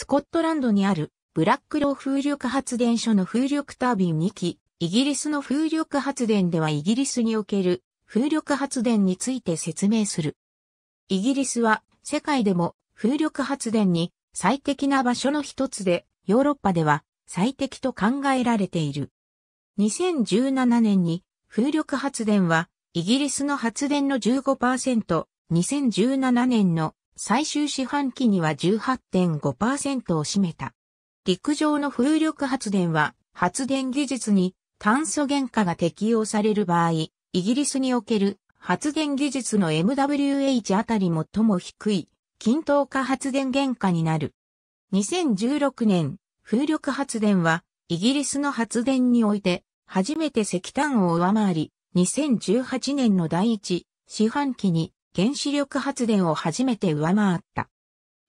スコットランドにあるブラックロー風力発電所の風力タービン2基、イギリスの風力発電ではイギリスにおける風力発電について説明する。イギリスは世界でも風力発電に最適な場所の一つで、ヨーロッパでは最適と考えられている。2017年に風力発電はイギリスの発電の15%、2017年の最終四半期には18.5%を占めた。陸上の風力発電は発電技術に炭素原価が適用される場合、イギリスにおける発電技術の MWH あたり最も低い均等化発電原価になる。2016年、風力発電はイギリスの発電において初めて石炭を上回り、2018年の第一四半期に原子力発電を初めて上回った。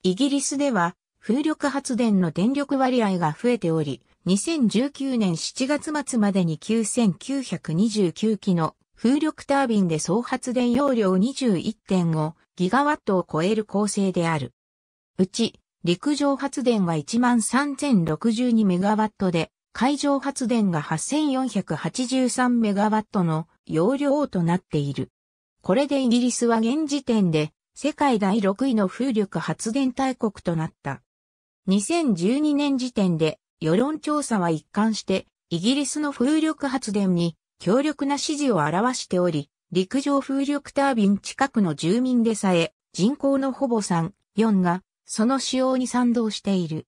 イギリスでは風力発電の電力割合が増えており、2019年7月末までに9929機の風力タービンで総発電容量21.5ギガワットを超える構成である。うち、陸上発電は13,062メガワットで、海上発電が8483メガワットの容量となっている。これでイギリスは現時点で世界第6位の風力発電大国となった。2012年時点で世論調査は一貫してイギリスの風力発電に強力な支持を表しており、陸上風力タービン近くの住民でさえ人口のほぼ3、4がその使用に賛同している。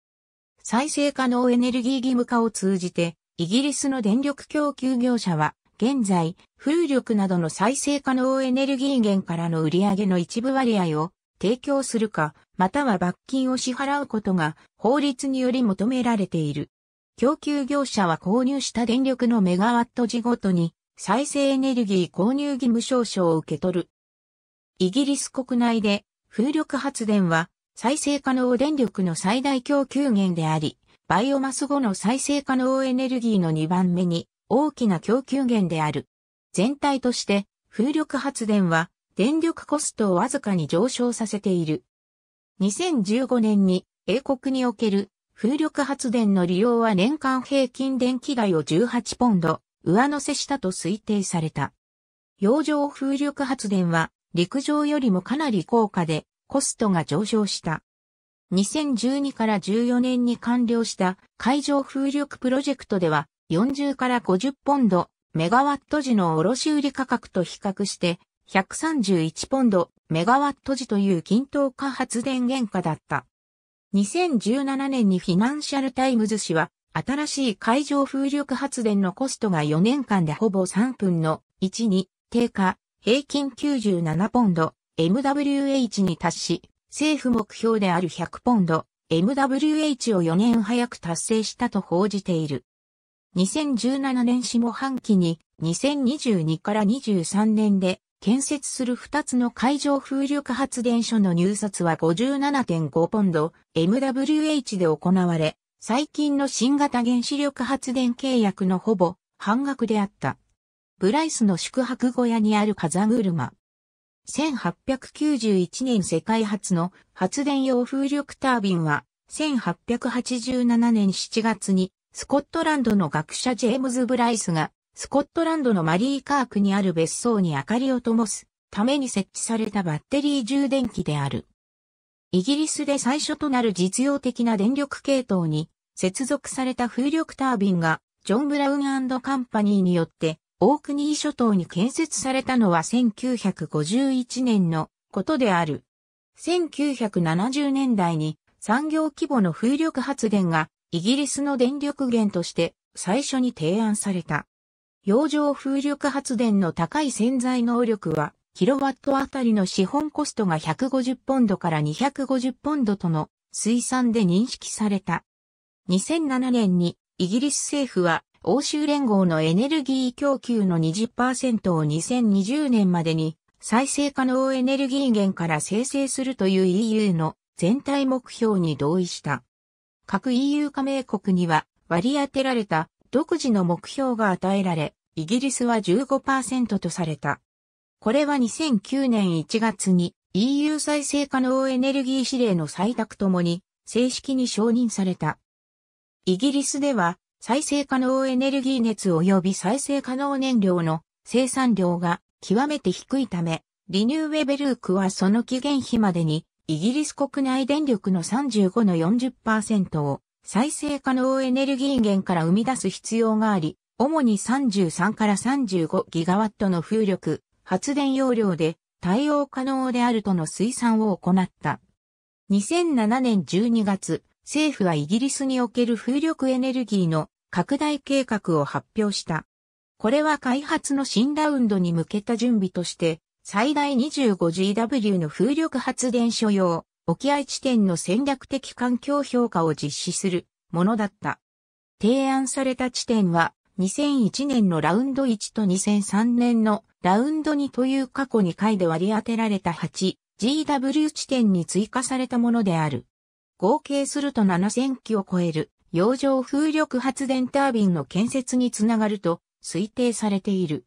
再生可能エネルギー義務化を通じてイギリスの電力供給業者は現在、風力などの再生可能エネルギー源からの売り上げの一部割合を提供するか、または罰金を支払うことが法律により求められている。供給業者は購入した電力のメガワット時ごとに再生エネルギー購入義務証書を受け取る。イギリス国内で風力発電は再生可能電力の最大供給源であり、バイオマス後の再生可能エネルギーの2番目に大きな供給源である。全体として風力発電は電力コストをわずかに上昇させている。2015年に英国における風力発電の利用は年間平均電気代を18ポンド上乗せしたと推定された。洋上風力発電は陸上よりもかなり高価でコストが上昇した。2012から14年に完了した海上風力プロジェクトでは40から50ポンド、メガワット時の卸売価格と比較して、131ポンド、メガワット時という均等化発電原価だった。2017年にフィナンシャルタイムズ紙は、新しい海上風力発電のコストが4年間でほぼ3分の1に低下、平均97ポンド、MWH に達し、政府目標である100ポンド、MWH を4年早く達成したと報じている。2017年下半期に2022から23年で建設する2つの海上風力発電所の入札は57.5ポンド MWH で行われ、最近の新型原子力発電契約のほぼ半額であった。ブライスの宿泊小屋にある風車。1891年世界初の発電用風力タービンは1887年7月にスコットランドの学者ジェームズ・ブライスが、スコットランドのマリー・カークにある別荘に明かりを灯すために設置されたバッテリー充電器である。イギリスで最初となる実用的な電力系統に接続された風力タービンが、ジョン・ブラウンカンパニーによって、オークニー諸島に建設されたのは1951年のことである。1970年代に産業規模の風力発電がイギリスの電力源として最初に提案された。洋上風力発電の高い潜在能力は、キロワットあたりの資本コストが150ポンドから250ポンドとの推算で認識された。2007年にイギリス政府は欧州連合のエネルギー供給の20%を2020年までに再生可能エネルギー源から生成するという EU の全体目標に同意した。各 EU 加盟国には割り当てられた独自の目標が与えられ、イギリスは15%とされた。これは2009年1月に EU 再生可能エネルギー指令の採択ともに正式に承認された。イギリスでは再生可能エネルギー熱及び再生可能燃料の生産量が極めて低いため、リニューウェベルークはその期限日までにイギリス国内電力の35の40%を再生可能エネルギー源から生み出す必要があり、主に33から35ギガワットの風力、発電容量で対応可能であるとの推算を行った。2007年12月、政府はイギリスにおける風力エネルギーの拡大計画を発表した。これは開発の新ラウンドに向けた準備として、最大 25GW の風力発電所用、沖合地点の戦略的環境評価を実施するものだった。提案された地点は、2001年のラウンド1と2003年のラウンド2という過去2回で割り当てられた 8GW 地点に追加されたものである。合計すると7000機を超える洋上風力発電タービンの建設につながると推定されている。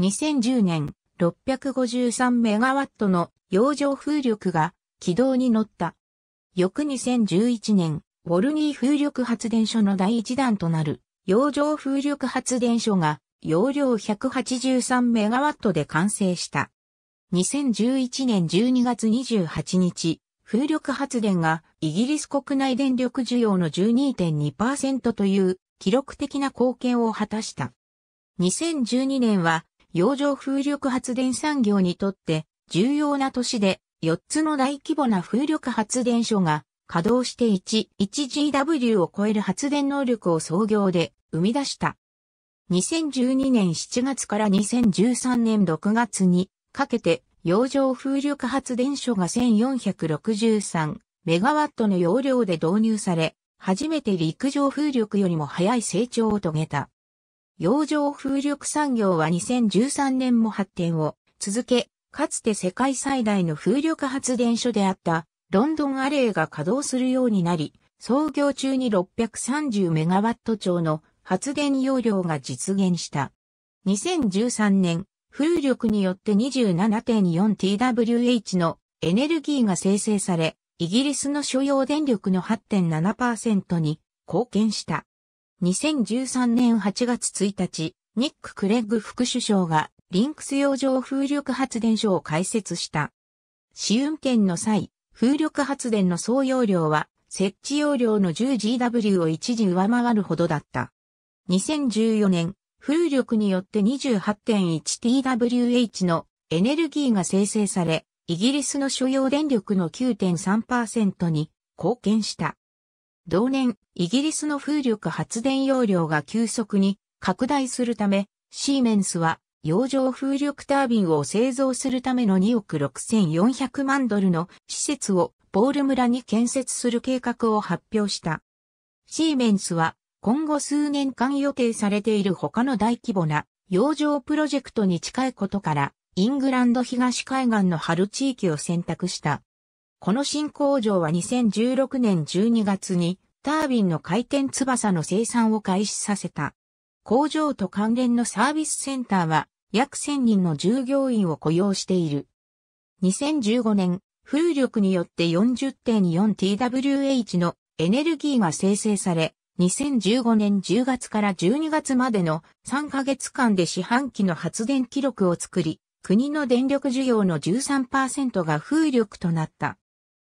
2010年、653MW の洋上風力が軌道に乗った。翌2011年、ウォルニー風力発電所の第一弾となる洋上風力発電所が容量 183MW で完成した。2011年12月28日、風力発電がイギリス国内電力需要の12.2%という記録的な貢献を果たした。2012年は洋上風力発電産業にとって重要な都市で4つの大規模な風力発電所が稼働して 1.1GW を超える発電能力を創業で生み出した。2012年7月から2013年6月にかけて洋上風力発電所が1463メガワットの容量で導入され、初めて陸上風力よりも早い成長を遂げた。洋上風力産業は2013年も発展を続け、かつて世界最大の風力発電所であったロンドンアレーが稼働するようになり、創業中に630メガワット超の発電容量が実現した。2013年、風力によって 27.4TWh のエネルギーが生成され、イギリスの所要電力の8.7%に貢献した。2013年8月1日、ニック・クレッグ副首相がリンクス洋上風力発電所を開設した。試運転の際、風力発電の総容量は設置容量の 10GW を一時上回るほどだった。2014年、風力によって 28.1TWH のエネルギーが生成され、イギリスの所要電力の9.3%に貢献した。同年、イギリスの風力発電容量が急速に拡大するため、シーメンスは洋上風力タービンを製造するための2億6400万ドルの施設をボール村に建設する計画を発表した。シーメンスは今後数年間予定されている他の大規模な洋上プロジェクトに近いことから、イングランド東海岸の春地域を選択した。この新工場は2016年12月にタービンの回転翼の生産を開始させた。工場と関連のサービスセンターは約1000人の従業員を雇用している。2015年、風力によって 40.4TWh のエネルギーが生成され、2015年10月から12月までの3ヶ月間で四半期の発電記録を作り、国の電力需要の13%が風力となった。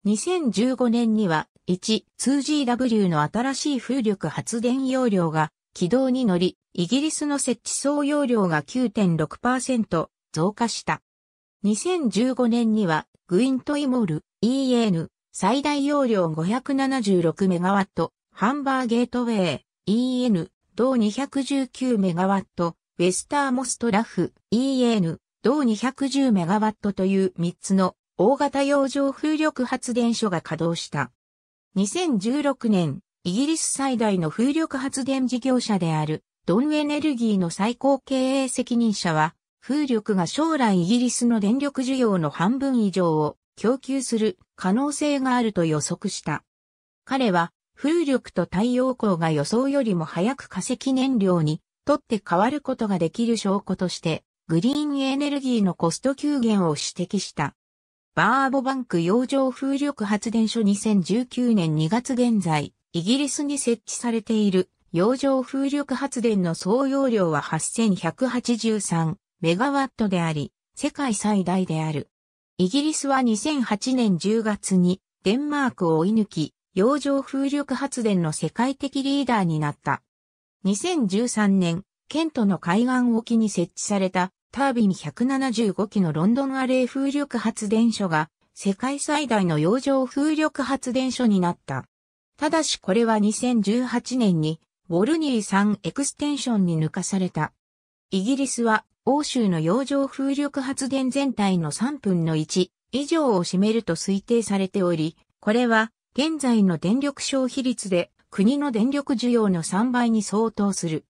2015年には 1.2GW の新しい風力発電容量が軌道に乗り、イギリスの設置総容量が9.6%増加した。2015年にはグイントイモール EN 最大容量 576MW ハンバーゲートウェイ EN 同 219MW ウェスターモストラフ EN 同 210MW という3つの大型洋上風力発電所が稼働した。2016年、イギリス最大の風力発電事業者である、ドンエネルギーの最高経営責任者は、風力が将来イギリスの電力需要の半分以上を供給する可能性があると予測した。彼は、風力と太陽光が予想よりも早く化石燃料にとって変わることができる証拠として、グリーンエネルギーのコスト急減を指摘した。バーボバンク洋上風力発電所2019年2月現在、イギリスに設置されている洋上風力発電の総容量は8183メガワットであり、世界最大である。イギリスは2008年10月にデンマークを追い抜き、洋上風力発電の世界的リーダーになった。2013年、ケントの海岸沖に設置されたタービン175機のロンドンアレイ風力発電所が世界最大の洋上風力発電所になった。ただしこれは2018年にウォルニー3エクステンションに抜かされた。イギリスは欧州の洋上風力発電全体の3分の1以上を占めると推定されており、これは現在の電力消費率で国の電力需要の3倍に相当する。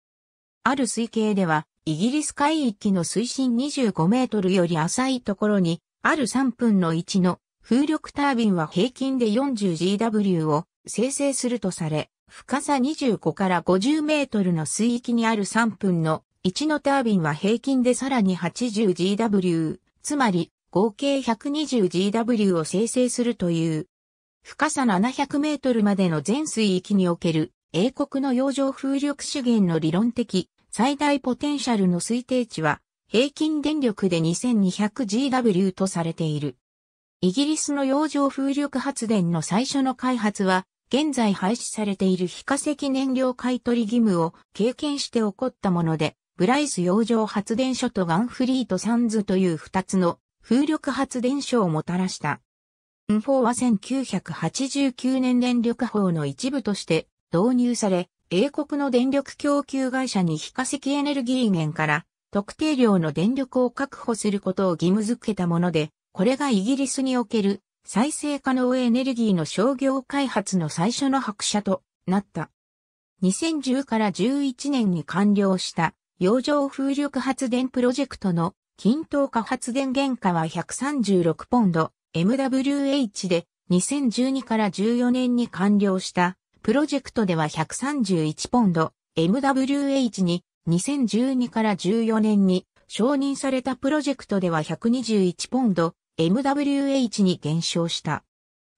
ある推計ではイギリス海域の水深25メートルより浅いところに、ある3分の1の風力タービンは平均で 40GW を生成するとされ、深さ25から50メートルの水域にある3分の1のタービンは平均でさらに 80GW、つまり合計 120GW を生成するという、深さ700メートルまでの全水域における英国の洋上風力資源の理論的最大ポテンシャルの推定値は、平均電力で 2200GW とされている。イギリスの洋上風力発電の最初の開発は、現在廃止されている非化石燃料買取義務を経験して起こったもので、ブライス洋上発電所とガンフリートサンズという二つの風力発電所をもたらした。ンフォーは1989年電力法の一部として導入され、英国の電力供給会社に非化石エネルギー源から特定量の電力を確保することを義務付けたもので、これがイギリスにおける再生可能エネルギーの商業開発の最初の白車となった。2010から11年に完了した洋上風力発電プロジェクトの均等化発電原価は136ポンド MWH で2012から14年に完了したプロジェクトでは131ポンド MWH に2012から14年に承認されたプロジェクトでは121ポンド MWH に減少した。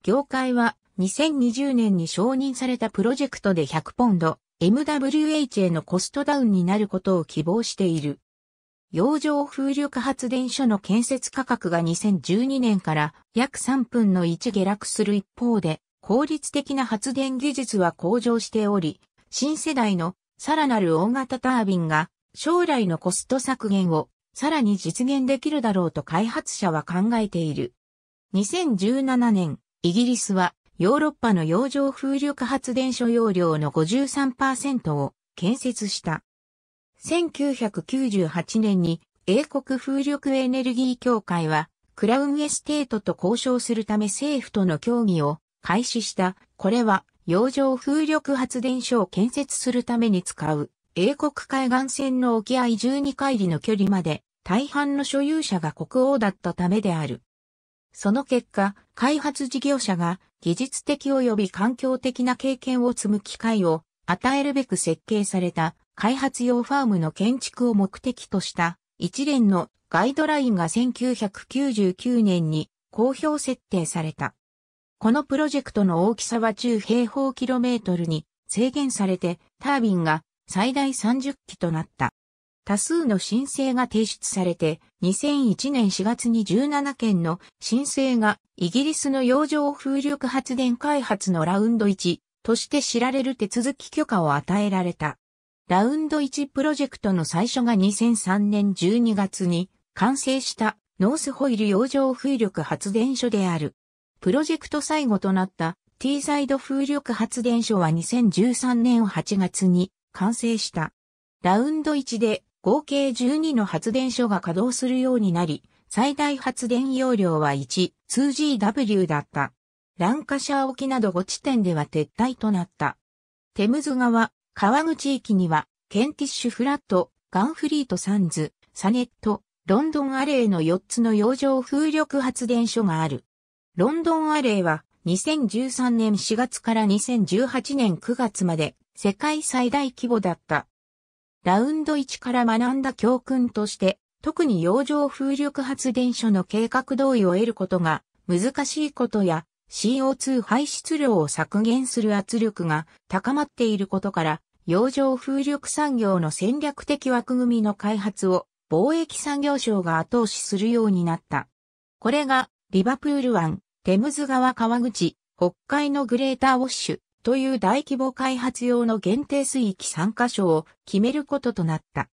業界は2020年に承認されたプロジェクトで100ポンド MWH へのコストダウンになることを希望している。洋上風力発電所の建設価格が2012年から約3分の1下落する一方で、効率的な発電技術は向上しており、新世代のさらなる大型タービンが将来のコスト削減をさらに実現できるだろうと開発者は考えている。2017年、イギリスはヨーロッパの洋上風力発電所容量の53%を建設した。1998年に英国風力エネルギー協会はクラウンエステートと交渉するため政府との協議を開始した。これは、洋上風力発電所を建設するために使う、英国海岸線の沖合12海里の距離まで、大半の所有者が国王だったためである。その結果、開発事業者が技術的及び環境的な経験を積む機会を与えるべく設計された開発用ファームの建築を目的とした一連のガイドラインが1999年に公表設定された。このプロジェクトの大きさは10平方キロメートルに制限されてタービンが最大30機となった。多数の申請が提出されて2001年4月に17件の申請がイギリスの洋上風力発電開発のラウンド1として知られる手続き許可を与えられた。ラウンド1プロジェクトの最初が2003年12月に完成したノースホイル洋上風力発電所である。プロジェクト最後となった T サイド風力発電所は2013年8月に完成した。ラウンド1で合計12の発電所が稼働するようになり、最大発電容量は 1,2GW だった。ランカシャー沖など5地点では撤退となった。テムズ川、川口駅には、ケンティッシュフラット、ガンフリートサンズ、サネット、ロンドンアレーの4つの洋上風力発電所がある。ロンドンアレイは2013年4月から2018年9月まで世界最大規模だった。ラウンド1から学んだ教訓として、特に洋上風力発電所の計画同意を得ることが難しいことや CO2 排出量を削減する圧力が高まっていることから、洋上風力産業の戦略的枠組みの開発を貿易産業省が後押しするようになった。これがリバプール湾テムズ川川口、北海のグレーターウォッシュという大規模開発用の限定水域3カ所を決めることとなった。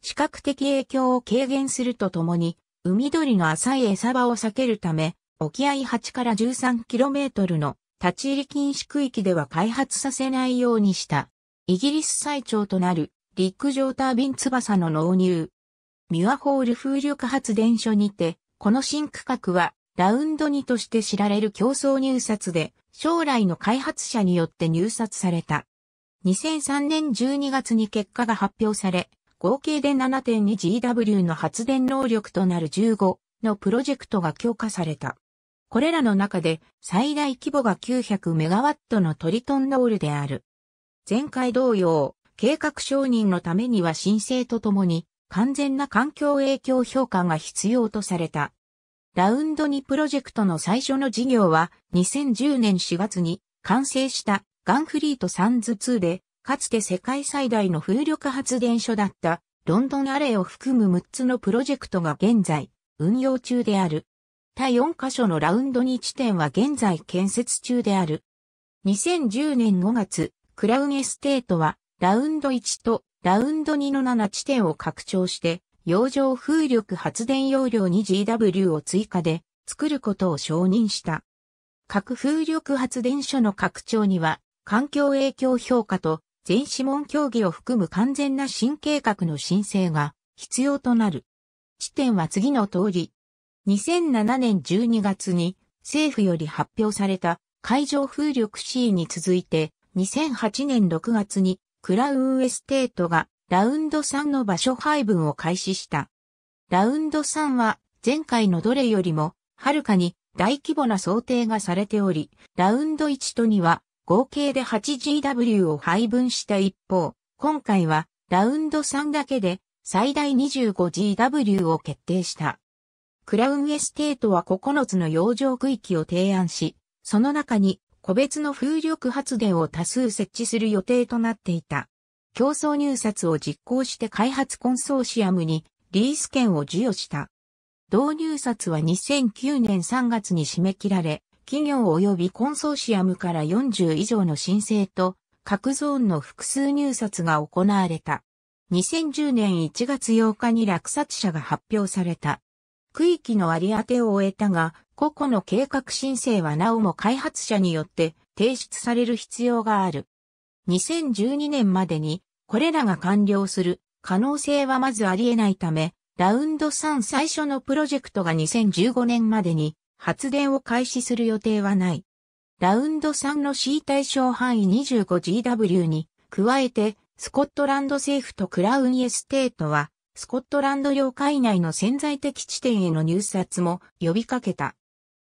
視覚的影響を軽減するとともに、海鳥の浅い餌場を避けるため、沖合8から 13km の立ち入り禁止区域では開発させないようにした。イギリス最長となる陸上タービン翼の納入。ミュアホール風力発電所にて、この新区画はラウンド2として知られる競争入札で、将来の開発者によって入札された。2003年12月に結果が発表され、合計で 7.2GW の発電能力となる15のプロジェクトが強化された。これらの中で最大規模が 900MW のトリトンノールである。前回同様、計画承認のためには申請とともに完全な環境影響評価が必要とされた。ラウンド2プロジェクトの最初の事業は2010年4月に完成したガンフリートサンズ2で、かつて世界最大の風力発電所だったロンドンアレイを含む6つのプロジェクトが現在運用中である。第4カ所のラウンド2地点は現在建設中である。2010年5月、クラウンエステートはラウンド1とラウンド2の7地点を拡張して洋上風力発電容量 2GW を追加で作ることを承認した。核風力発電所の拡張には、環境影響評価と全諮問協議を含む完全な新計画の申請が必要となる。地点は次の通り。2007年12月に政府より発表された海上風力 C に続いて2008年6月にクラウンエステートがラウンド3の場所配分を開始した。ラウンド3は前回のどれよりもはるかに大規模な想定がされており、ラウンド1と2は合計で 8GW を配分した一方、今回はラウンド3だけで最大 25GW を決定した。クラウンエステートは9つの洋上区域を提案し、その中に個別の風力発電を多数設置する予定となっていた。競争入札を実行して開発コンソーシアムにリース権を授与した。同入札は2009年3月に締め切られ、企業及びコンソーシアムから40以上の申請と、各ゾーンの複数入札が行われた。2010年1月8日に落札者が発表された。区域の割り当てを終えたが、個々の計画申請はなおも開発者によって提出される必要がある。2012年までにこれらが完了する可能性はまずあり得ないため、ラウンド3最初のプロジェクトが2015年までに発電を開始する予定はない。ラウンド3の C 対象範囲 25GW に加えて、スコットランド政府とクラウンエステートは、スコットランド領海内の潜在的地点への入札も呼びかけた。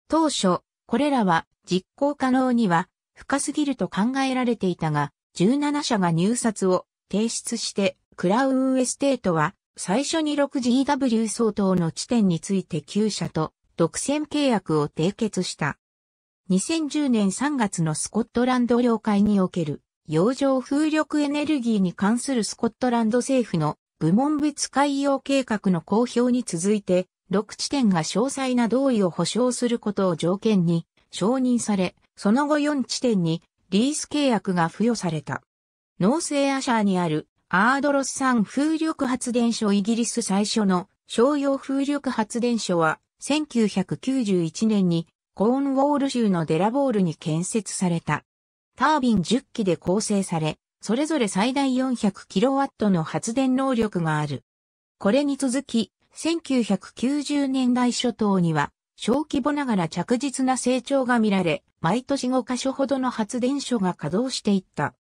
当初、これらは実行可能には深すぎると考えられていたが、17社が入札を提出して、クラウンエステートは最初に 6GW 相当の地点について9社と独占契約を締結した。2010年3月のスコットランド領海における洋上風力エネルギーに関するスコットランド政府の部門別海洋計画の公表に続いて、6地点が詳細な同意を保証することを条件に承認され、その後4地点にリース契約が付与された。ノースエアシャーにあるアードロス産風力発電所イギリス最初の商用風力発電所は1991年にコーンウォール州のデラボールに建設された。タービン10機で構成され、それぞれ最大 400kW の発電能力がある。これに続き、1990年代初頭には、小規模ながら着実な成長が見られ、毎年5カ所ほどの発電所が稼働していった。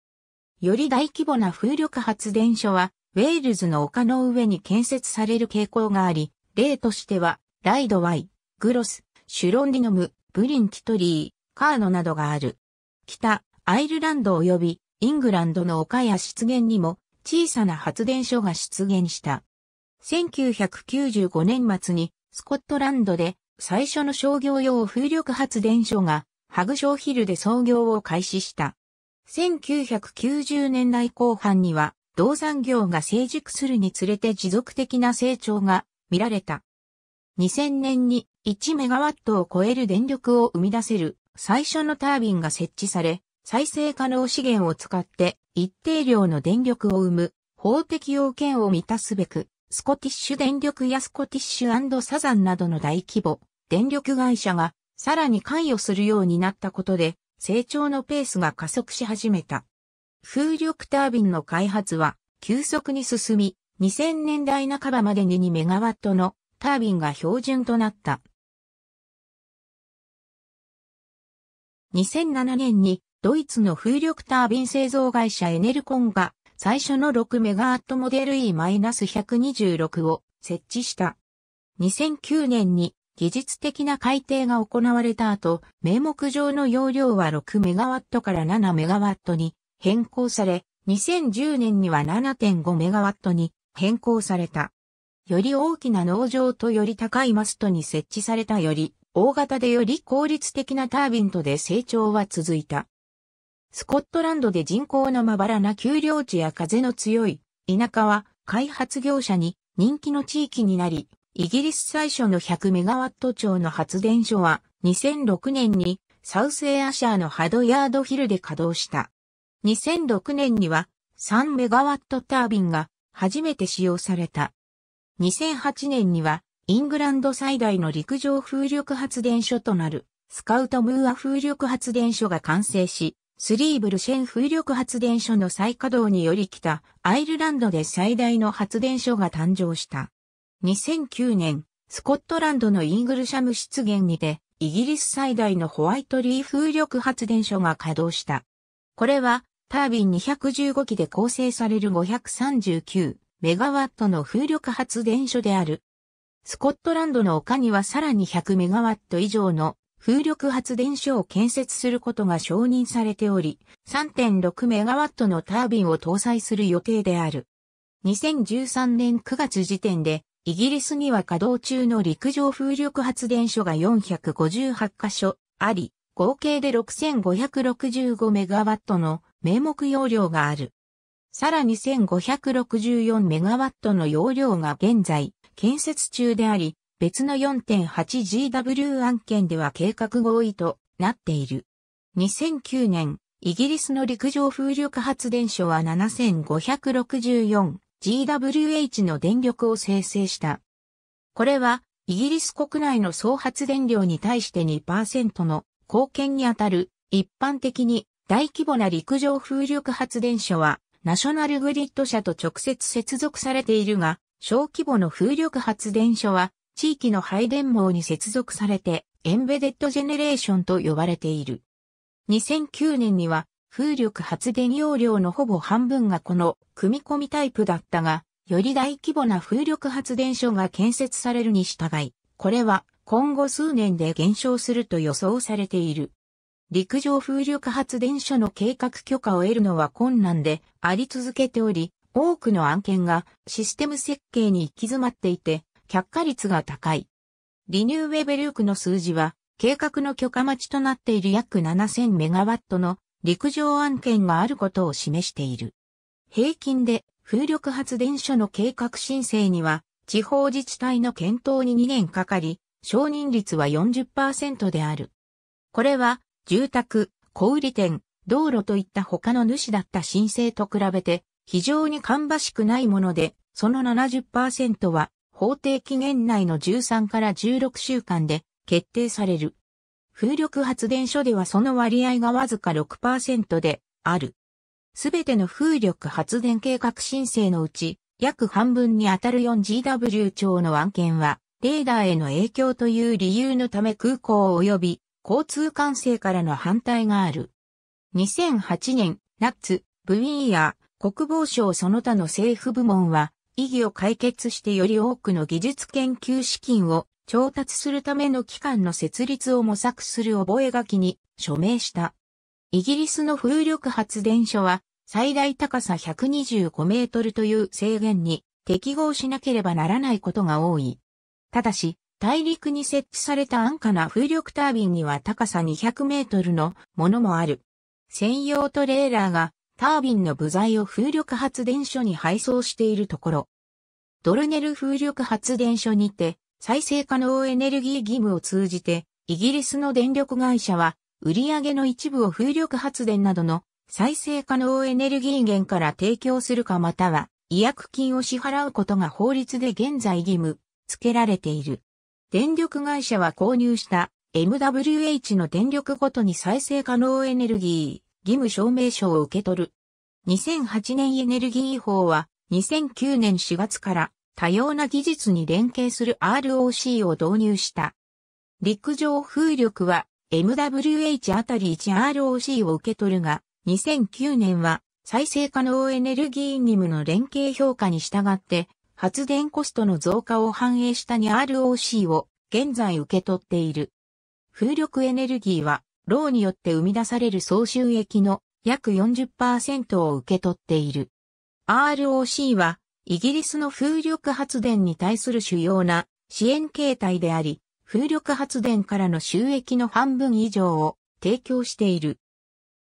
より大規模な風力発電所は、ウェールズの丘の上に建設される傾向があり、例としては、ライドワイ、グロス、シュロンディノム、ブリンキトリー、カーノなどがある。北、アイルランド及び、イングランドの丘や湿原にも、小さな発電所が出現した。1995年末に、スコットランドで、最初の商業用風力発電所がハグショーヒルで創業を開始した。1990年代後半には、銅産業が成熟するにつれて持続的な成長が見られた。2000年に1メガワットを超える電力を生み出せる最初のタービンが設置され、再生可能資源を使って一定量の電力を生む法的要件を満たすべく、スコティッシュ電力やスコティッシュサザンなどの大規模電力会社がさらに関与するようになったことで、成長のペースが加速し始めた。風力タービンの開発は急速に進み、2000年代半ばまでに2ットのタービンが標準となった。2007年にドイツの風力タービン製造会社エネルコンが最初の6ットモデル E-126 を設置した。2009年に技術的な改定が行われた後、名目上の容量は6メガワットから7メガワットに変更され、2010年には7 5メガワットに変更された。より大きな農場とより高いマストに設置されたより、大型でより効率的なタービンとで成長は続いた。スコットランドで人口のまばらな丘陵地や風の強い田舎は開発業者に人気の地域になり、イギリス最初の100メガワット超の発電所は2006年にサウスエアシャーのハドヤードヒルで稼働した。2006年には3メガワットタービンが初めて使用された。2008年にはイングランド最大の陸上風力発電所となるスカウトムーア風力発電所が完成し、スリーブルシェン風力発電所の再稼働により北アイルランドで最大の発電所が誕生した。2009年、スコットランドのイーグルシャム出現にて、イギリス最大のホワイトリー風力発電所が稼働した。これは、タービン215機で構成される539メガワットの風力発電所である。スコットランドの丘にはさらに100メガワット以上の風力発電所を建設することが承認されており、3.6メガワットのタービンを搭載する予定である。2013年9月時点でイギリスには稼働中の陸上風力発電所が458カ所あり、合計で6565メガワットの名目容量がある。さらに1564メガワットの容量が現在建設中であり、別の 4.8GW 案件では計画合意となっている。2009年、イギリスの陸上風力発電所は7564 GWH の電力を生成した。これは、イギリス国内の総発電量に対して2%の貢献にあたる、一般的に大規模な陸上風力発電所は、ナショナルグリッド社と直接接続されているが、小規模の風力発電所は、地域の配電網に接続されて、エンベデッドジェネレーションと呼ばれている。2009年には、風力発電容量のほぼ半分がこの組み込みタイプだったが、より大規模な風力発電所が建設されるに従い、これは今後数年で減少すると予想されている。陸上風力発電所の計画許可を得るのは困難であり続けており、多くの案件がシステム設計に行き詰まっていて、却下率が高い。リニューウェベルークの数字は、計画の許可待ちとなっている約7000メガワットの陸上案件があることを示している。平均で風力発電所の計画申請には地方自治体の検討に2年かかり、承認率は40%である。これは住宅、小売店、道路といった他の主だった申請と比べて非常に芳しくないもので、その70%は法定期限内の13から16週間で決定される。風力発電所ではその割合がわずか6%である。すべての風力発電計画申請のうち、約半分に当たる 4GW 超の案件は、レーダーへの影響という理由のため空港及び交通管制からの反対がある。2008年、夏、イヤや国防省その他の政府部門は、異議を解決してより多くの技術研究資金を調達するための機関の設立を模索する覚書に署名した。イギリスの風力発電所は最大高さ125メートルという制限に適合しなければならないことが多い。ただし、大陸に設置された安価な風力タービンには高さ200メートルのものもある。専用トレーラーがタービンの部材を風力発電所に配送しているところ。ドルネル風力発電所にて再生可能エネルギー義務を通じて、イギリスの電力会社は、売上の一部を風力発電などの再生可能エネルギー源から提供するかまたは、違約金を支払うことが法律で現在義務付けられている。電力会社は購入した MWH の電力ごとに再生可能エネルギー義務証明書を受け取る。2008年エネルギー法は2009年4月から多様な技術に連携する ROC を導入した。陸上風力は MWH あたり 1ROC を受け取るが、2009年は再生可能エネルギーニムの連携評価に従って、発電コストの増加を反映したに ROC を現在受け取っている。風力エネルギーは、ローによって生み出される総収益の約40%を受け取っている。ROC はイギリスの風力発電に対する主要な支援形態であり、風力発電からの収益の半分以上を提供している。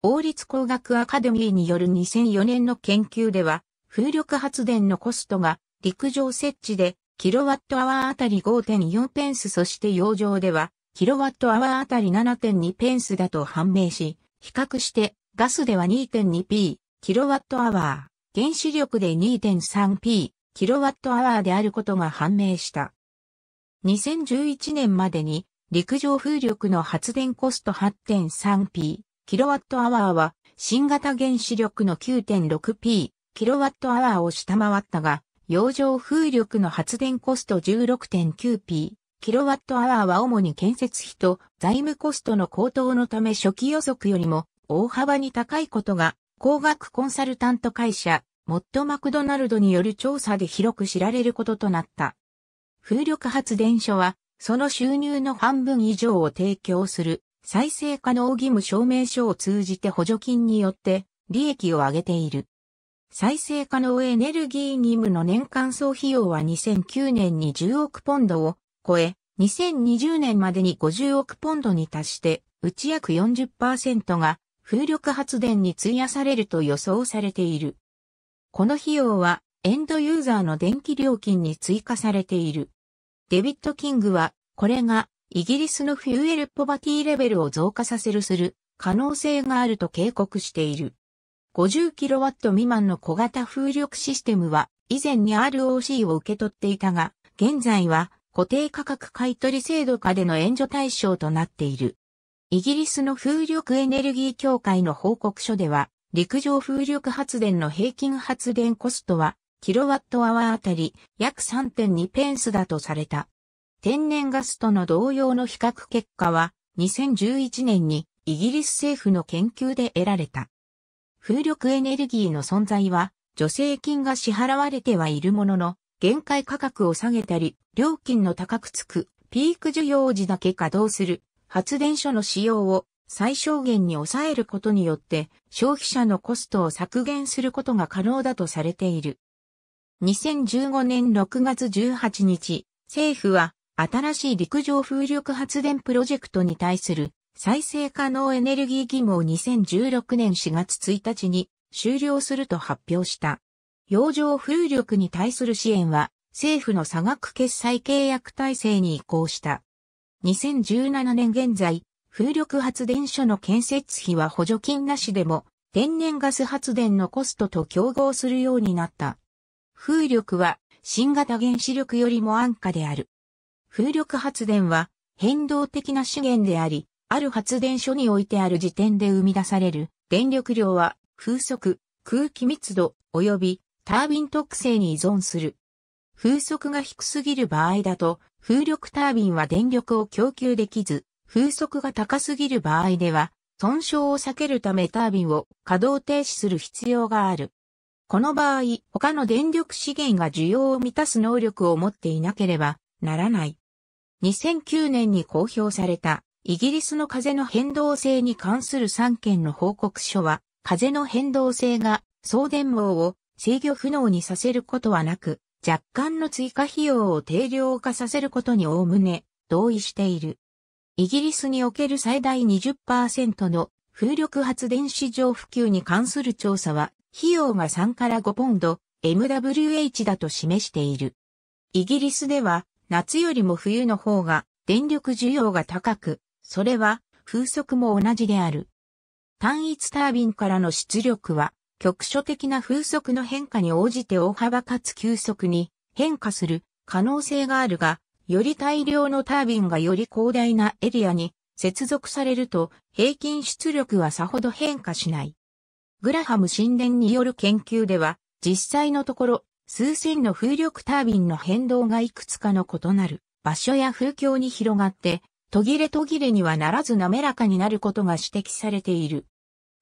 王立工学アカデミーによる2004年の研究では、風力発電のコストが陸上設置でキロワットアワーあたり5.4ペンスそして洋上ではキロワットアワーあたり7.2ペンスだと判明し、比較してガスでは 2.2p キロワットアワー。原子力で 2.3P、キロワットアワーであることが判明した。2011年までに陸上風力の発電コスト 8.3P、キロワットアワーは新型原子力の 9.6P、キロワットアワーを下回ったが、洋上風力の発電コスト 16.9P、キロワットアワーは主に建設費と財務コストの高騰のため初期予測よりも大幅に高いことが工学コンサルタント会社、モッド・マクドナルドによる調査で広く知られることとなった。風力発電所は、その収入の半分以上を提供する再生可能義務証明書を通じて補助金によって利益を上げている。再生可能エネルギー義務の年間総費用は2009年に10億ポンドを超え、2020年までに50億ポンドに達して、うち約40%が風力発電に費やされると予想されている。この費用はエンドユーザーの電気料金に追加されている。デビット・キングは、これがイギリスのフューエルポバティレベルを増加させるする可能性があると警告している。50kW 未満の小型風力システムは以前に ROC を受け取っていたが、現在は固定価格買取制度下での援助対象となっている。イギリスの風力エネルギー協会の報告書では、陸上風力発電の平均発電コストは、キロワットアワーあたり約3.2ペンスだとされた。天然ガスとの同様の比較結果は、2011年にイギリス政府の研究で得られた。風力エネルギーの存在は、助成金が支払われてはいるものの、限界価格を下げたり、料金の高くつく、ピーク需要時だけ稼働する発電所の使用を最小限に抑えることによって消費者のコストを削減することが可能だとされている。2015年6月18日、政府は新しい陸上風力発電プロジェクトに対する再生可能エネルギー義務を2016年4月1日に終了すると発表した。洋上風力に対する支援は政府の差額決済契約体制に移行した。2017年現在、風力発電所の建設費は補助金なしでも、天然ガス発電のコストと競合するようになった。風力は新型原子力よりも安価である。風力発電は変動的な資源であり、ある発電所においてある時点で生み出される電力量は風速、空気密度及びタービン特性に依存する。風速が低すぎる場合だと風力タービンは電力を供給できず、風速が高すぎる場合では、損傷を避けるためタービンを稼働停止する必要がある。この場合、他の電力資源が需要を満たす能力を持っていなければならない。2009年に公表されたイギリスの風の変動性に関する3件の報告書は、風の変動性が送電網を制御不能にさせることはなく、若干の追加費用を定量化させることに概ね同意している。イギリスにおける最大20%の風力発電市場普及に関する調査は、費用が3から5ポンド MWH だと示している。イギリスでは、夏よりも冬の方が電力需要が高く、それは風速も同じである。単一タービンからの出力は局所的な風速の変化に応じて大幅かつ急速に変化する可能性があるが、より大量のタービンがより広大なエリアに接続されると平均出力はさほど変化しない。グラハム神殿による研究では、実際のところ、数千の風力タービンの変動がいくつかの異なる場所や風況に広がって、途切れ途切れにはならず滑らかになることが指摘されている。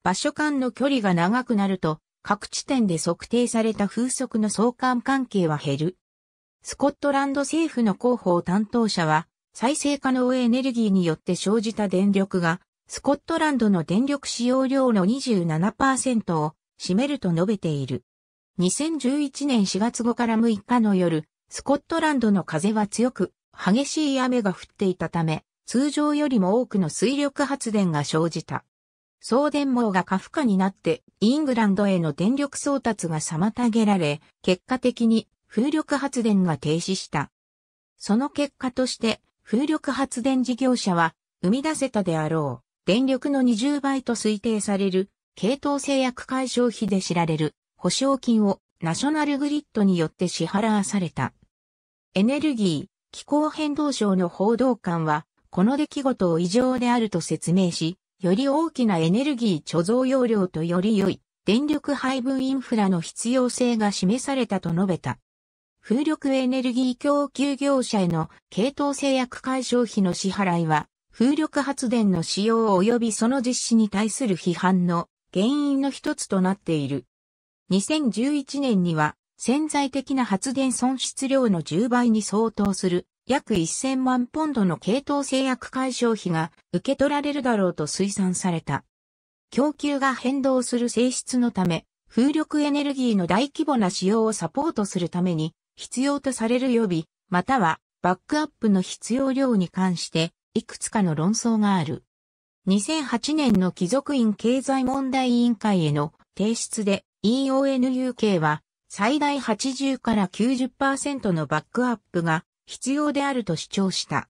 場所間の距離が長くなると、各地点で測定された風速の相関関係は減る。スコットランド政府の広報担当者は、再生可能エネルギーによって生じた電力が、スコットランドの電力使用量の27%を占めると述べている。2011年4月5から6日の夜、スコットランドの風は強く、激しい雨が降っていたため、通常よりも多くの水力発電が生じた。送電網が過負荷になってイングランドへの電力送達が妨げられ、結果的に風力発電が停止した。その結果として風力発電事業者は生み出せたであろう電力の20倍と推定される系統制約解消費で知られる保証金をナショナルグリッドによって支払わされた。エネルギー、気候変動省の報道官は、この出来事を異常であると説明し、より大きなエネルギー貯蔵容量とより良い電力配分インフラの必要性が示されたと述べた。風力エネルギー供給業者への系統制約解消費の支払いは、風力発電の使用及びその実施に対する批判の原因の一つとなっている。2011年には潜在的な発電損失量の10倍に相当する約1000万ポンドの系統制約解消費が受け取られるだろうと推算された。供給が変動する性質のため、風力エネルギーの大規模な使用をサポートするために、必要とされる予備、またはバックアップの必要量に関して、いくつかの論争がある。2008年の貴族院経済問題委員会への提出で EONUK は最大80から90%のバックアップが必要であると主張した。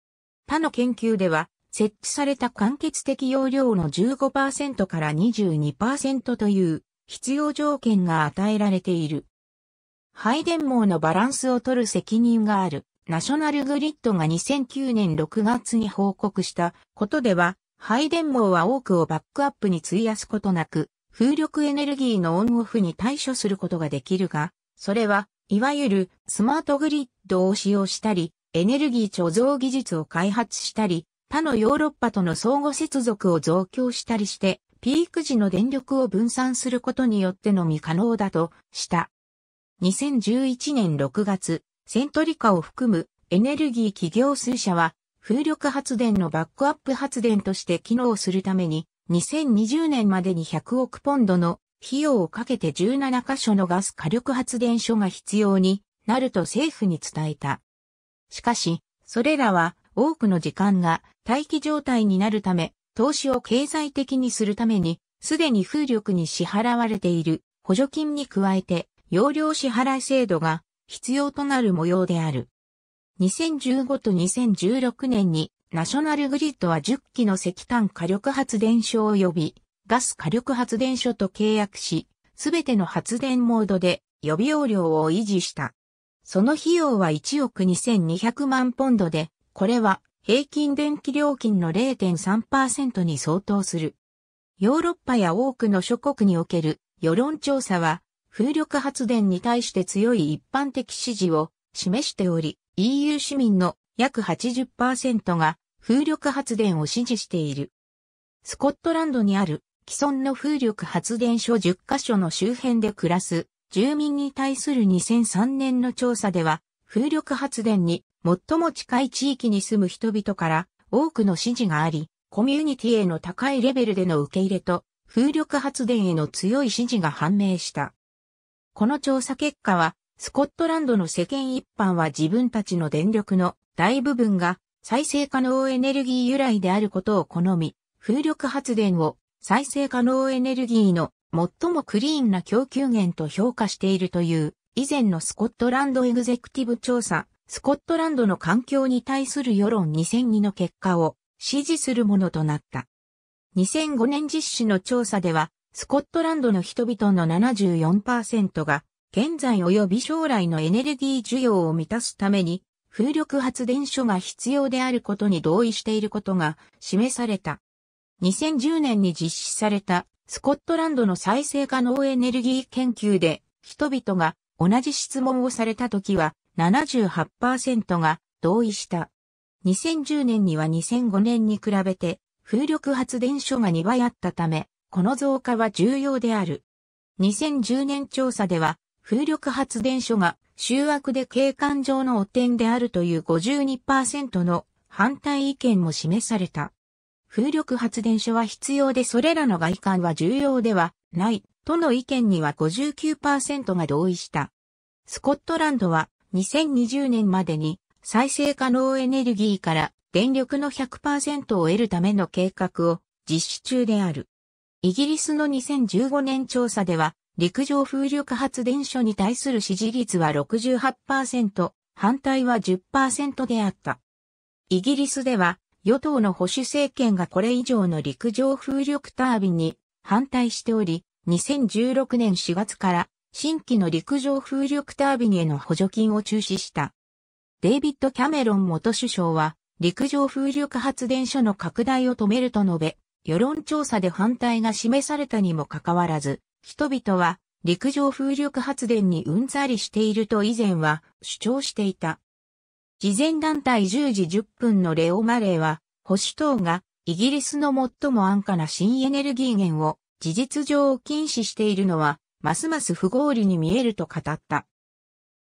他の研究では、設置された完結的容量の15%から22%という必要条件が与えられている。配電網のバランスを取る責任があるナショナルグリッドが2009年6月に報告したことでは、配電網は多くをバックアップに費やすことなく、風力エネルギーのオンオフに対処することができるが、それはいわゆるスマートグリッドを使用したり、エネルギー貯蔵技術を開発したり、他のヨーロッパとの相互接続を増強したりして、ピーク時の電力を分散することによってのみ可能だとした。2011年6月、セントリカを含むエネルギー企業数社は、風力発電のバックアップ発電として機能するために、2020年までに100億ポンドの費用をかけて17カ所のガス火力発電所が必要になると政府に伝えた。しかし、それらは多くの時間が待機状態になるため、投資を経済的にするために、すでに風力に支払われている補助金に加えて、容量支払い制度が必要となる模様である。2015と2016年にナショナルグリッドは10基の石炭火力発電所を呼びガス火力発電所と契約し、すべての発電モードで予備容量を維持した。その費用は1億2200万ポンドで、これは平均電気料金の0.3%に相当する。ヨーロッパや多くの諸国における世論調査は、風力発電に対して強い一般的支持を示しており、EU 市民の約80%が風力発電を支持している。スコットランドにある既存の風力発電所10カ所の周辺で暮らす住民に対する2003年の調査では、風力発電に最も近い地域に住む人々から多くの支持があり、コミュニティへの高いレベルでの受け入れと風力発電への強い支持が判明した。この調査結果は、スコットランドの世間一般は自分たちの電力の大部分が再生可能エネルギー由来であることを好み、風力発電を再生可能エネルギーの最もクリーンな供給源と評価しているという以前のスコットランドエグゼクティブ調査、スコットランドの環境に対する世論2002の結果を支持するものとなった。2005年実施の調査では、スコットランドの人々の74%が、現在及び将来のエネルギー需要を満たすために、風力発電所が必要であることに同意していることが示された。2010年に実施されたスコットランドの再生可能エネルギー研究で人々が同じ質問をされた時は78%が同意した。2010年には2005年に比べて風力発電所が2倍あったため、この増加は重要である。2010年調査では風力発電所が集悪で景観上の汚点であるという52%の反対意見も示された。風力発電所は必要でそれらの外観は重要ではない、との意見には59%が同意した。スコットランドは2020年までに再生可能エネルギーから電力の100%を得るための計画を実施中である。イギリスの2015年調査では、陸上風力発電所に対する支持率は68%、反対は10%であった。イギリスでは、与党の保守政権がこれ以上の陸上風力タービンに反対しており、2016年4月から新規の陸上風力タービンへの補助金を中止した。デイビッド・キャメロン元首相は、陸上風力発電所の拡大を止めると述べ、世論調査で反対が示されたにもかかわらず、人々は陸上風力発電にうんざりしていると以前は主張していた。事前団体10時10分のレオ・マレーは、保守党がイギリスの最も安価な新エネルギー源を事実上禁止しているのは、ますます不合理に見えると語った。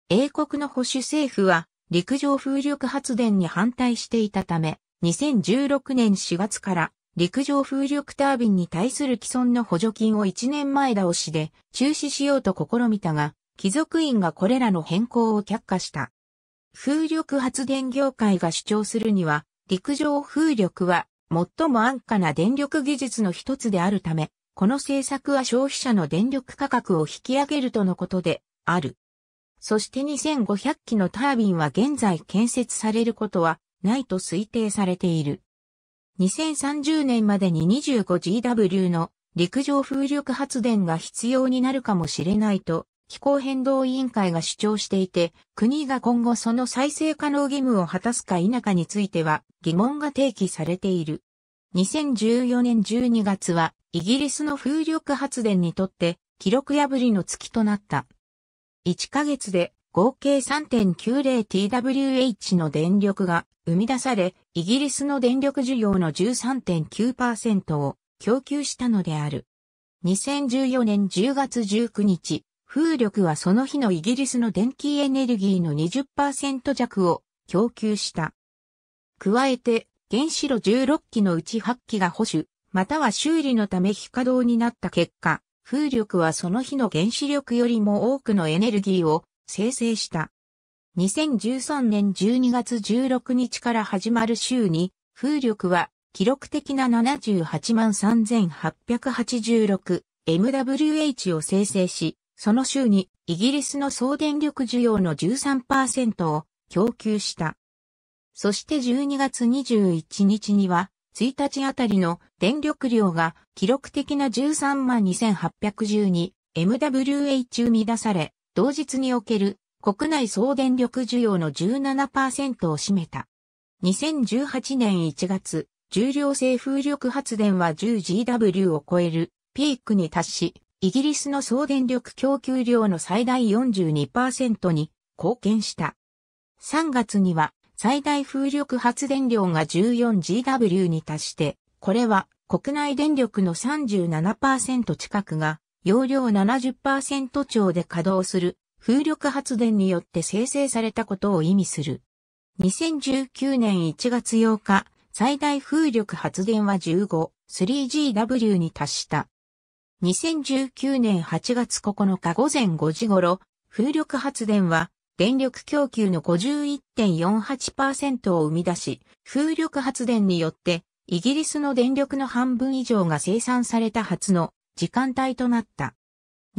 英国の保守政府は、陸上風力発電に反対していたため、2016年4月から陸上風力タービンに対する既存の補助金を1年前倒しで中止しようと試みたが、貴族院がこれらの変更を却下した。風力発電業界が主張するには、陸上風力は最も安価な電力技術の一つであるため、この政策は消費者の電力価格を引き上げるとのことである。そして2500機のタービンは現在建設されることはないと推定されている。2030年までに 25GW の陸上風力発電が必要になるかもしれないと気候変動委員会が主張していて、国が今後その再生可能義務を果たすか否かについては疑問が提起されている。2014年12月はイギリスの風力発電にとって記録破りの月となった。1ヶ月で合計 3.90TWh の電力が生み出され、イギリスの電力需要の13.9%を供給したのである。2014年10月19日、風力はその日のイギリスの電気エネルギーの20%弱を供給した。加えて、原子炉16基のうち8基が保守、または修理のため非稼働になった結果、風力はその日の原子力よりも多くのエネルギーを生成した。2013年12月16日から始まる週に、風力は記録的な78万 3886MWh を生成し、その週にイギリスの総電力需要の13%を供給した。そして12月21日には、1日あたりの電力量が記録的な13万 2812MWH 生み出され、同日における国内総電力需要の17%を占めた。2018年1月、重量性風力発電は 10GW を超えるピークに達し、イギリスの総電力供給量の最大42%に貢献した。3月には最大風力発電量が 14GW に達して、これは国内電力の37%近くが容量70%超で稼働する風力発電によって生成されたことを意味する。2019年1月8日、最大風力発電は 15, 3GW に達した。2019年8月9日午前5時頃、風力発電は電力供給の51.48%を生み出し、風力発電によってイギリスの電力の半分以上が生産された初の時間帯となった。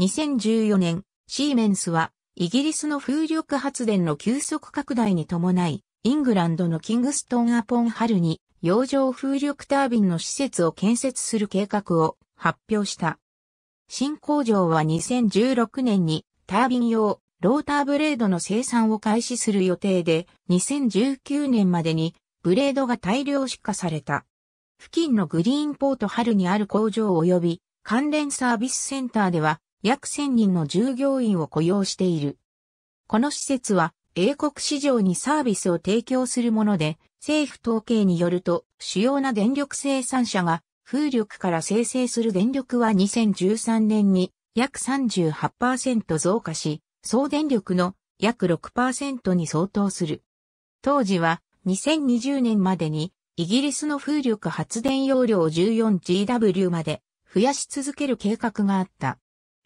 2014年、シーメンスはイギリスの風力発電の急速拡大に伴い、イングランドのキングストンアポンハルに洋上風力タービンの施設を建設する計画を発表した。新工場は2016年にタービン用ローターブレードの生産を開始する予定で、2019年までにブレードが大量出荷された。付近のグリーンポート春にある工場及び関連サービスセンターでは約1000人の従業員を雇用している。この施設は英国市場にサービスを提供するもので、政府統計によると主要な電力生産者が風力から生成する電力は2013年に約38%増加し、総電力の約6%に相当する。当時は2020年までにイギリスの風力発電容量を 14GW まで増やし続ける計画があった。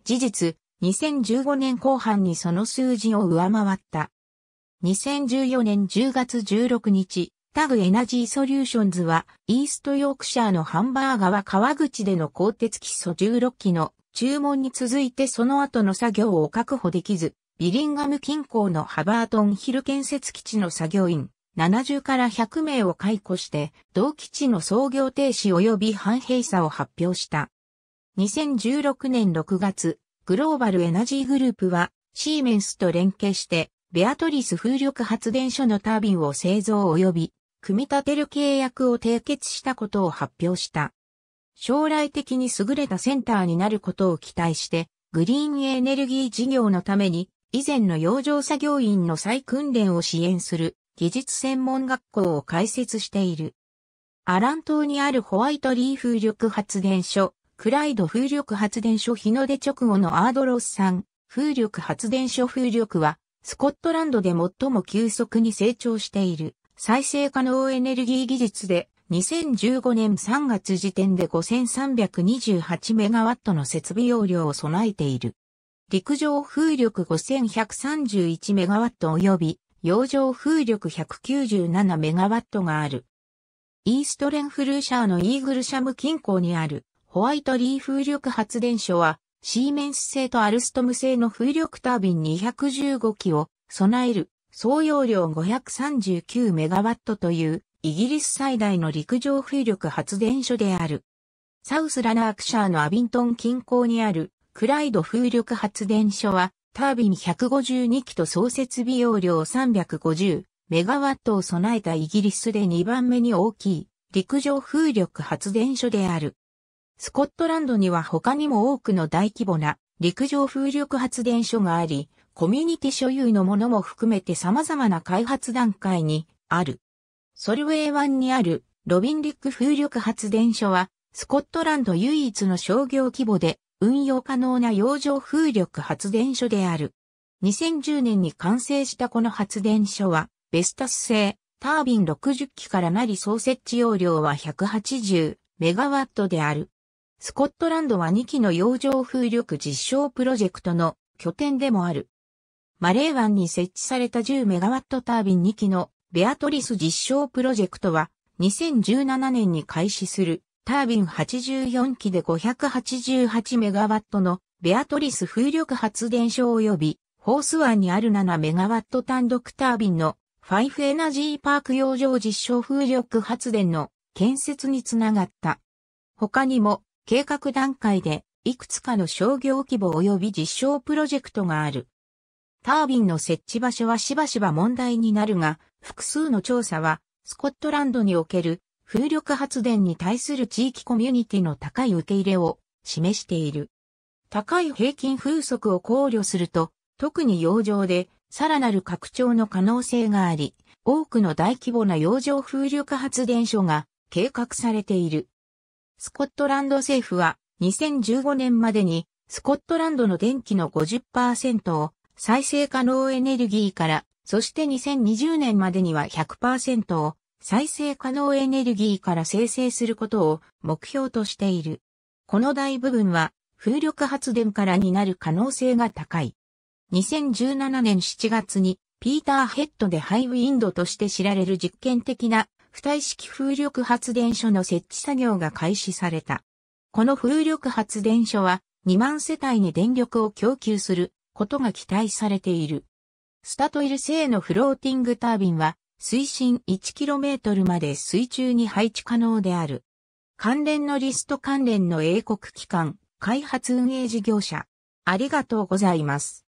事実、2015年後半にその数字を上回った。2014年10月16日、タグエナジーソリューションズは、イーストヨークシャーのハンバーガーは川口での鋼鉄基礎16機の注文に続いてその後の作業を確保できず、ビリンガム近郊のハバートンヒル建設基地の作業員70から100名を解雇して、同基地の操業停止及び反閉鎖を発表した。2016年6月、グローバルエナジーグループは、シーメンスと連携して、ベアトリス風力発電所のタービンを製造及び組み立てる契約を締結したことを発表した。将来的に優れたセンターになることを期待して、グリーンエネルギー事業のために、以前の洋上作業員の再訓練を支援する技術専門学校を開設している。アラン島にあるホワイトリー風力発電所、クライド風力発電所日の出直後のアードロス産風力発電所風力は、スコットランドで最も急速に成長している。再生可能エネルギー技術で2015年3月時点で5328メガワットの設備容量を備えている。陸上風力5131メガワット及び洋上風力197メガワットがある。イーストレンフルーシャーのイーグルシャム近郊にあるホワイトリー風力発電所はシーメンス製とアルストム製の風力タービン215機を備える総容量5 3 9ットというイギリス最大の陸上風力発電所である。サウスラナークシャーのアビントン近郊にあるクライド風力発電所はタービン152機と総設備容量350メガワットを備えたイギリスで2番目に大きい陸上風力発電所である。スコットランドには他にも多くの大規模な陸上風力発電所があり、コミュニティ所有のものも含めて様々な開発段階にある。ソルウェイ湾にあるロビンリック風力発電所は、スコットランド唯一の商業規模で運用可能な洋上風力発電所である。2010年に完成したこの発電所は、ベスタス製、タービン60機からなり総設置容量は180メガワットである。スコットランドは2機の洋上風力実証プロジェクトの拠点でもある。マレー湾に設置された10メガワットタービン2機のベアトリス実証プロジェクトは2017年に開始するタービン84機で588メガワットのベアトリス風力発電所及びホース湾にある7メガワット単独タービンのファイフエナジーパーク洋上実証風力発電の建設につながった。他にも計画段階でいくつかの商業規模及び実証プロジェクトがある。タービンの設置場所はしばしば問題になるが、複数の調査は、スコットランドにおける風力発電に対する地域コミュニティの高い受け入れを示している。高い平均風速を考慮すると、特に洋上でさらなる拡張の可能性があり、多くの大規模な洋上風力発電所が計画されている。スコットランド政府は2015年までにスコットランドの電気の50%を再生可能エネルギーから、そして2020年までには100%を再生可能エネルギーから生成することを目標としている。この大部分は風力発電からになる可能性が高い。2017年7月にピーターヘッドでハイウィンドとして知られる実験的な不体式風力発電所の設置作業が開始された。この風力発電所は2万世帯に電力を供給することが期待されている。スタトイル製のフローティングタービンは水深 1km まで水中に配置可能である。関連のリスト関連の英国機関、開発運営事業者。ありがとうございます。